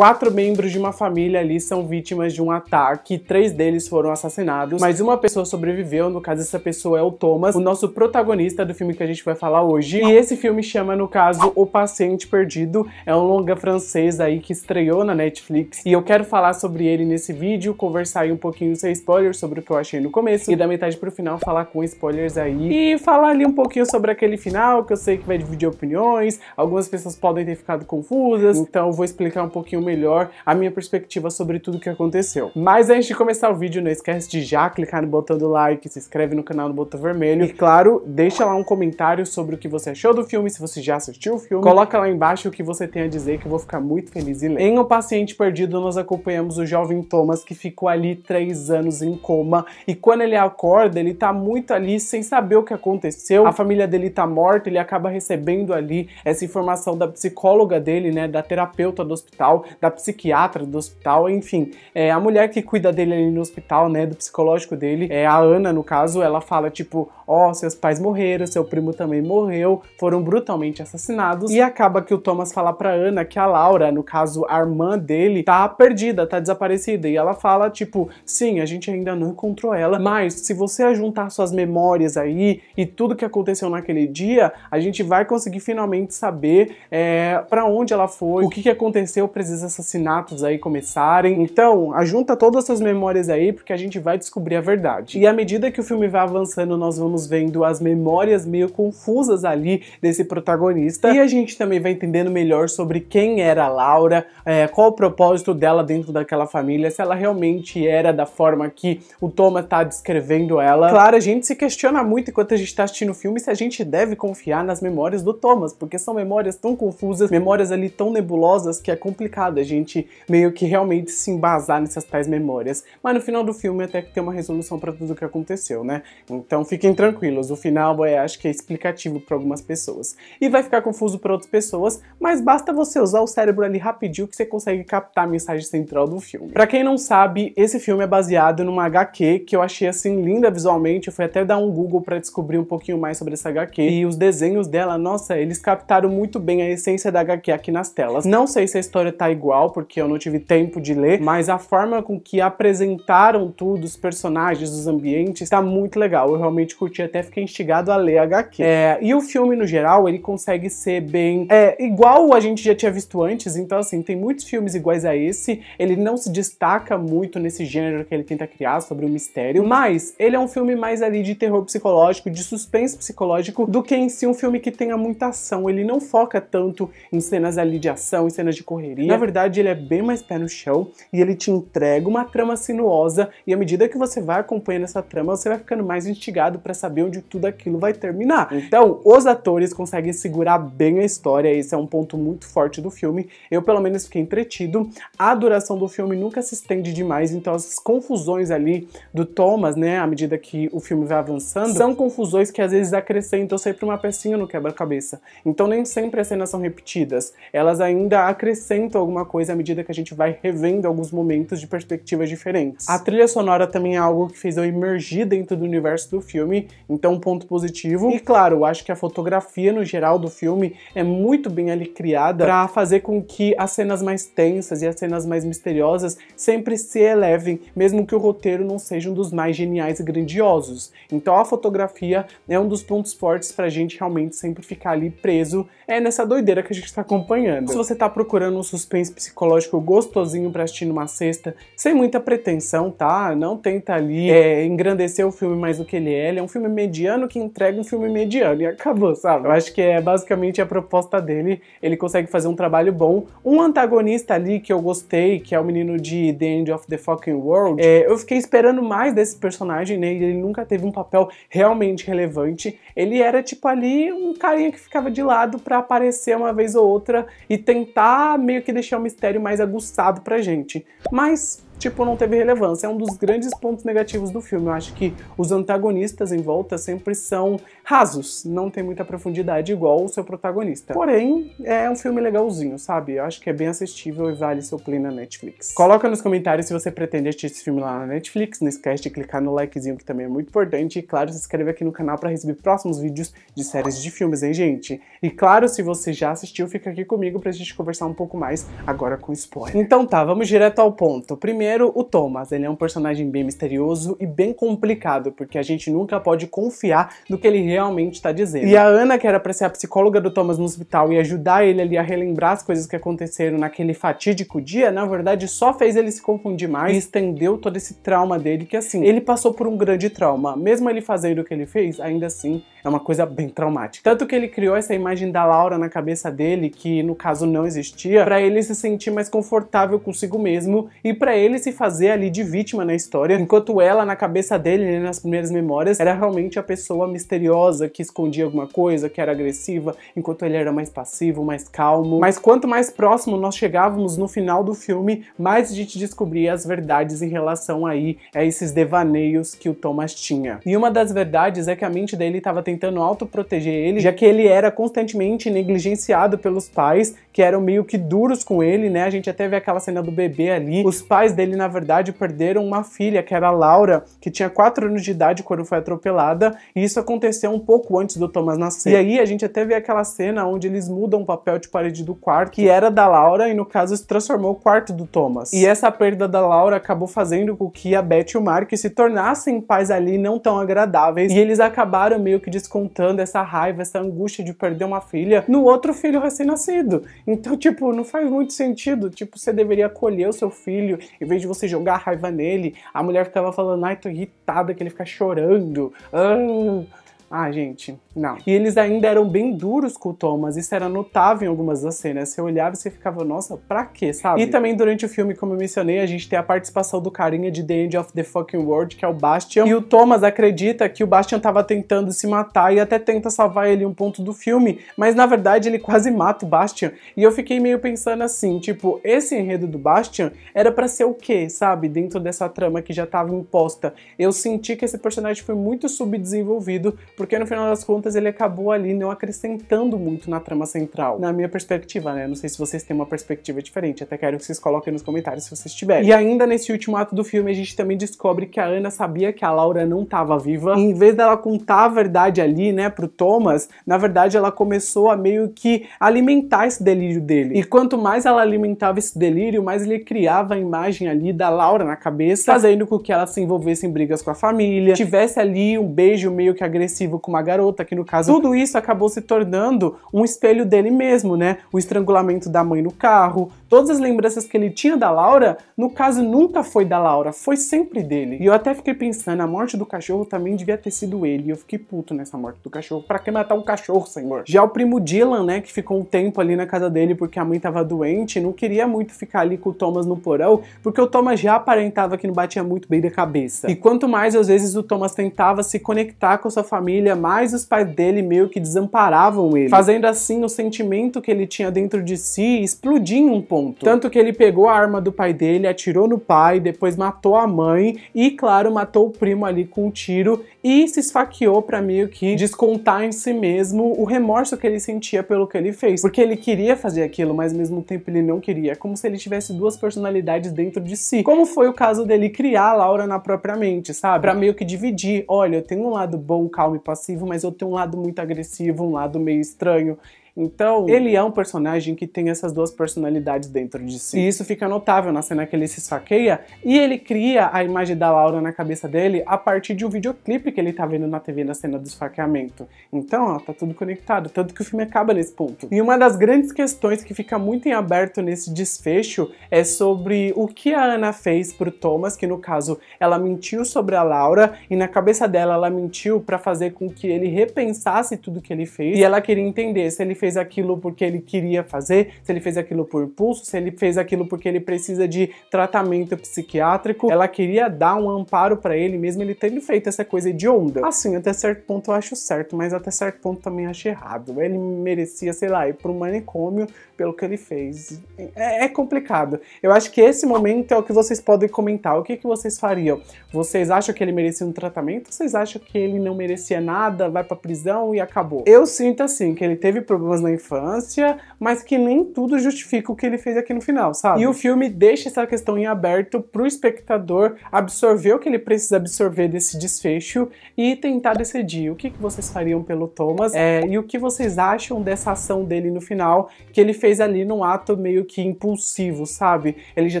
quatro membros de uma família ali são vítimas de um ataque, três deles foram assassinados, mas uma pessoa sobreviveu, no caso essa pessoa é o Thomas, o nosso protagonista do filme que a gente vai falar hoje. E esse filme chama, no caso, O Paciente Perdido, é um longa francês aí que estreou na Netflix, e eu quero falar sobre ele nesse vídeo, conversar aí um pouquinho sem spoilers sobre o que eu achei no começo, e da metade pro final falar com spoilers aí, e falar ali um pouquinho sobre aquele final, que eu sei que vai dividir opiniões, algumas pessoas podem ter ficado confusas, então eu vou explicar um pouquinho melhor a minha perspectiva sobre tudo o que aconteceu. Mas antes de começar o vídeo, não esquece de já clicar no botão do like, se inscreve no canal do Botão Vermelho e, claro, deixa lá um comentário sobre o que você achou do filme, se você já assistiu o filme. Coloca lá embaixo o que você tem a dizer que eu vou ficar muito feliz e ler. Em O Paciente Perdido, nós acompanhamos o jovem Thomas que ficou ali três anos em coma e quando ele acorda, ele tá muito ali sem saber o que aconteceu. A família dele tá morta, ele acaba recebendo ali essa informação da psicóloga dele, né, da terapeuta do hospital, da psiquiatra do hospital, enfim. É, a mulher que cuida dele ali no hospital, né, do psicológico dele, é a Ana, no caso, ela fala tipo, ó, oh, seus pais morreram, seu primo também morreu, foram brutalmente assassinados. E acaba que o Thomas fala pra Ana que a Laura, no caso, a irmã dele, tá perdida, tá desaparecida. E ela fala, tipo, sim, a gente ainda não encontrou ela, mas se você juntar suas memórias aí e tudo que aconteceu naquele dia, a gente vai conseguir finalmente saber é, para onde ela foi, o que, que aconteceu precisamente esses assassinatos aí começarem. Então, ajunta todas essas memórias aí, porque a gente vai descobrir a verdade. E à medida que o filme vai avançando, nós vamos vendo as memórias meio confusas ali desse protagonista. E a gente também vai entendendo melhor sobre quem era a Laura, é, qual o propósito dela dentro daquela família, se ela realmente era da forma que o Thomas tá descrevendo ela. Claro, a gente se questiona muito enquanto a gente tá assistindo o filme se a gente deve confiar nas memórias do Thomas, porque são memórias tão confusas, memórias ali tão nebulosas que é complicado a gente meio que realmente se embasar nessas tais memórias. Mas no final do filme até que tem uma resolução para tudo o que aconteceu, né? Então fiquem tranquilos, o final é, acho que é explicativo para algumas pessoas. E vai ficar confuso para outras pessoas, mas basta você usar o cérebro ali rapidinho que você consegue captar a mensagem central do filme. Para quem não sabe, esse filme é baseado numa HQ que eu achei assim linda visualmente, eu fui até dar um Google para descobrir um pouquinho mais sobre essa HQ e os desenhos dela, nossa, eles captaram muito bem a essência da HQ aqui nas telas. Não sei se a história tá igual igual, porque eu não tive tempo de ler, mas a forma com que apresentaram tudo, os personagens, os ambientes, tá muito legal. Eu realmente curti, até fiquei instigado a ler HQ. É, e o filme, no geral, ele consegue ser bem... É, igual a gente já tinha visto antes, então, assim, tem muitos filmes iguais a esse, ele não se destaca muito nesse gênero que ele tenta criar sobre o mistério, mas ele é um filme mais ali de terror psicológico, de suspense psicológico, do que em si um filme que tenha muita ação. Ele não foca tanto em cenas ali de ação, em cenas de correria. Na verdade, verdade, ele é bem mais pé no chão e ele te entrega uma trama sinuosa e à medida que você vai acompanhando essa trama, você vai ficando mais instigado para saber onde tudo aquilo vai terminar. Uhum. Então, os atores conseguem segurar bem a história, esse é um ponto muito forte do filme. Eu, pelo menos, fiquei entretido. A duração do filme nunca se estende demais, então as confusões ali do Thomas, né, à medida que o filme vai avançando, são confusões que às vezes acrescentam sempre uma pecinha no quebra-cabeça. Então, nem sempre as cenas são repetidas, elas ainda acrescentam alguma alguma coisa à medida que a gente vai revendo alguns momentos de perspectivas diferentes. A trilha sonora também é algo que fez eu emergir dentro do universo do filme, então um ponto positivo. E claro, eu acho que a fotografia no geral do filme é muito bem ali criada para fazer com que as cenas mais tensas e as cenas mais misteriosas sempre se elevem, mesmo que o roteiro não seja um dos mais geniais e grandiosos. Então a fotografia é um dos pontos fortes pra gente realmente sempre ficar ali preso é nessa doideira que a gente tá acompanhando. Se você tá procurando um suspense psicológico gostosinho pra assistir numa sexta, sem muita pretensão, tá? Não tenta ali é. é, engrandecer o filme mais do que ele é. Ele é um filme mediano que entrega um filme mediano e acabou, sabe? Eu acho que é basicamente a proposta dele. Ele consegue fazer um trabalho bom. Um antagonista ali que eu gostei, que é o menino de The End of the Fucking World, é, eu fiquei esperando mais desse personagem, né? Ele nunca teve um papel realmente relevante. Ele era tipo ali um carinha que ficava de lado para aparecer uma vez ou outra e tentar meio que deixar um mistério mais aguçado pra gente. Mas tipo, não teve relevância. É um dos grandes pontos negativos do filme. Eu acho que os antagonistas em volta sempre são rasos, não tem muita profundidade igual o seu protagonista. Porém, é um filme legalzinho, sabe? Eu acho que é bem assistível e vale seu play na Netflix. Coloca nos comentários se você pretende assistir esse filme lá na Netflix. Não esquece de clicar no likezinho, que também é muito importante. E claro, se inscreve aqui no canal para receber próximos vídeos de séries de filmes, hein, gente? E claro, se você já assistiu, fica aqui comigo pra gente conversar um pouco mais agora com spoiler. Então tá, vamos direto ao ponto. Primeiro, Primeiro, o Thomas. Ele é um personagem bem misterioso e bem complicado, porque a gente nunca pode confiar no que ele realmente está dizendo. E a Ana, que era para ser a psicóloga do Thomas no hospital e ajudar ele ali a relembrar as coisas que aconteceram naquele fatídico dia, na verdade só fez ele se confundir mais e estendeu todo esse trauma dele, que assim, ele passou por um grande trauma. Mesmo ele fazendo o que ele fez, ainda assim é uma coisa bem traumática. Tanto que ele criou essa imagem da Laura na cabeça dele, que no caso não existia, para ele se sentir mais confortável consigo mesmo e para ele se fazer ali de vítima na história, enquanto ela, na cabeça dele, nas primeiras memórias, era realmente a pessoa misteriosa que escondia alguma coisa, que era agressiva, enquanto ele era mais passivo, mais calmo. Mas quanto mais próximo nós chegávamos no final do filme, mais a gente descobria as verdades em relação aí a esses devaneios que o Thomas tinha. E uma das verdades é que a mente dele estava tentando autoproteger ele, já que ele era constantemente negligenciado pelos pais que eram meio que duros com ele, né? A gente até vê aquela cena do bebê ali. Os pais dele, na verdade, perderam uma filha, que era a Laura, que tinha 4 anos de idade quando foi atropelada, e isso aconteceu um pouco antes do Thomas nascer. E aí a gente até vê aquela cena onde eles mudam o papel de parede do quarto, que era da Laura, e no caso se transformou o quarto do Thomas. E essa perda da Laura acabou fazendo com que a Beth e o Mark se tornassem pais ali não tão agradáveis, e eles acabaram meio que descontando essa raiva, essa angústia de perder uma filha no outro filho recém-nascido. Então, tipo, não faz muito sentido. Tipo, você deveria acolher o seu filho em vez de você jogar raiva nele. A mulher ficava falando, ai, tô irritada que ele fica chorando. Ah. Ah, gente, não. E eles ainda eram bem duros com o Thomas, isso era notável em algumas das cenas. Você olhava e você ficava, nossa, pra quê, sabe? E também durante o filme, como eu mencionei, a gente tem a participação do carinha de The End of the Fucking World, que é o Bastian. E o Thomas acredita que o Bastian tava tentando se matar e até tenta salvar ele um ponto do filme, mas na verdade ele quase mata o Bastian. E eu fiquei meio pensando assim, tipo, esse enredo do Bastian era para ser o quê, sabe? Dentro dessa trama que já tava imposta. Eu senti que esse personagem foi muito subdesenvolvido porque no final das contas ele acabou ali não acrescentando muito na trama central, na minha perspectiva, né? Não sei se vocês têm uma perspectiva diferente, até quero que vocês coloquem nos comentários se vocês tiverem. E ainda nesse último ato do filme, a gente também descobre que a Ana sabia que a Laura não estava viva, e em vez dela contar a verdade ali, né, pro Thomas, na verdade ela começou a meio que alimentar esse delírio dele. E quanto mais ela alimentava esse delírio, mais ele criava a imagem ali da Laura na cabeça, fazendo com que ela se envolvesse em brigas com a família, tivesse ali um beijo meio que agressivo agressivo com uma garota, que no caso tudo isso acabou se tornando um espelho dele mesmo, né? O estrangulamento da mãe no carro, todas as lembranças que ele tinha da Laura, no caso nunca foi da Laura, foi sempre dele. E eu até fiquei pensando, a morte do cachorro também devia ter sido ele. E eu fiquei puto nessa morte do cachorro. Para que matar um cachorro, senhor? Já o primo Dylan, né, que ficou um tempo ali na casa dele porque a mãe tava doente, não queria muito ficar ali com o Thomas no porão, porque o Thomas já aparentava que não batia muito bem da cabeça. E quanto mais às vezes o Thomas tentava se conectar com sua família família, mais os pais dele meio que desamparavam ele, fazendo assim o sentimento que ele tinha dentro de si explodir em um ponto. Tanto que ele pegou a arma do pai dele, atirou no pai, depois matou a mãe e, claro, matou o primo ali com um tiro e se esfaqueou para meio que descontar em si mesmo o remorso que ele sentia pelo que ele fez. Porque ele queria fazer aquilo, mas ao mesmo tempo ele não queria. Como se ele tivesse duas personalidades dentro de si. Como foi o caso dele criar a Laura na própria mente, sabe? Pra meio que dividir. Olha, eu tenho um lado bom, calmo e passivo, mas eu tenho um lado muito agressivo, um lado meio estranho. Então, ele é um personagem que tem essas duas personalidades dentro de si. E isso fica notável na cena que ele se esfaqueia e ele cria a imagem da Laura na cabeça dele a partir de um videoclipe que ele tá vendo na TV na cena do esfaqueamento. Então, ó, tá tudo conectado, tanto que o filme acaba nesse ponto. E uma das grandes questões que fica muito em aberto nesse desfecho é sobre o que a Ana fez pro Thomas, que no caso ela mentiu sobre a Laura e na cabeça dela ela mentiu para fazer com que ele repensasse tudo que ele fez e ela queria entender se ele fez fez aquilo porque ele queria fazer, se ele fez aquilo por impulso, se ele fez aquilo porque ele precisa de tratamento psiquiátrico. Ela queria dar um amparo para ele, mesmo ele tendo feito essa coisa de onda. Assim, até certo ponto eu acho certo, mas até certo ponto também acho errado. Ele merecia, sei lá, ir pro manicômio pelo que ele fez. É, é complicado. Eu acho que esse momento é o que vocês podem comentar. O que, que vocês fariam? Vocês acham que ele merecia um tratamento? Vocês acham que ele não merecia nada, vai pra prisão e acabou? Eu sinto assim, que ele teve problemas vírgulas na infância, mas que nem tudo justifica o que ele fez aqui no final, sabe? E o filme deixa essa questão em aberto pro espectador absorver o que ele precisa absorver desse desfecho e tentar decidir o que, que vocês fariam pelo Thomas é, e o que vocês acham dessa ação dele no final, que ele fez ali num ato meio que impulsivo, sabe? Ele já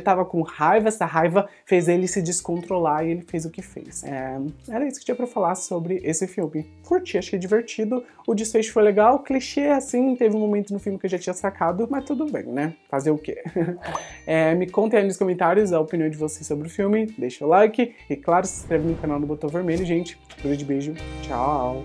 tava com raiva, essa raiva fez ele se descontrolar e ele fez o que fez. É, era isso que tinha pra falar sobre esse filme. Curti, achei divertido, o desfecho foi legal, clichê assim, assim, teve um momento no filme que eu já tinha sacado, mas tudo bem, né? Fazer o quê? é, me contem aí nos comentários a opinião de vocês sobre o filme, deixa o like e, claro, se inscreve no canal do Botão Vermelho, gente. Um grande beijo, tchau!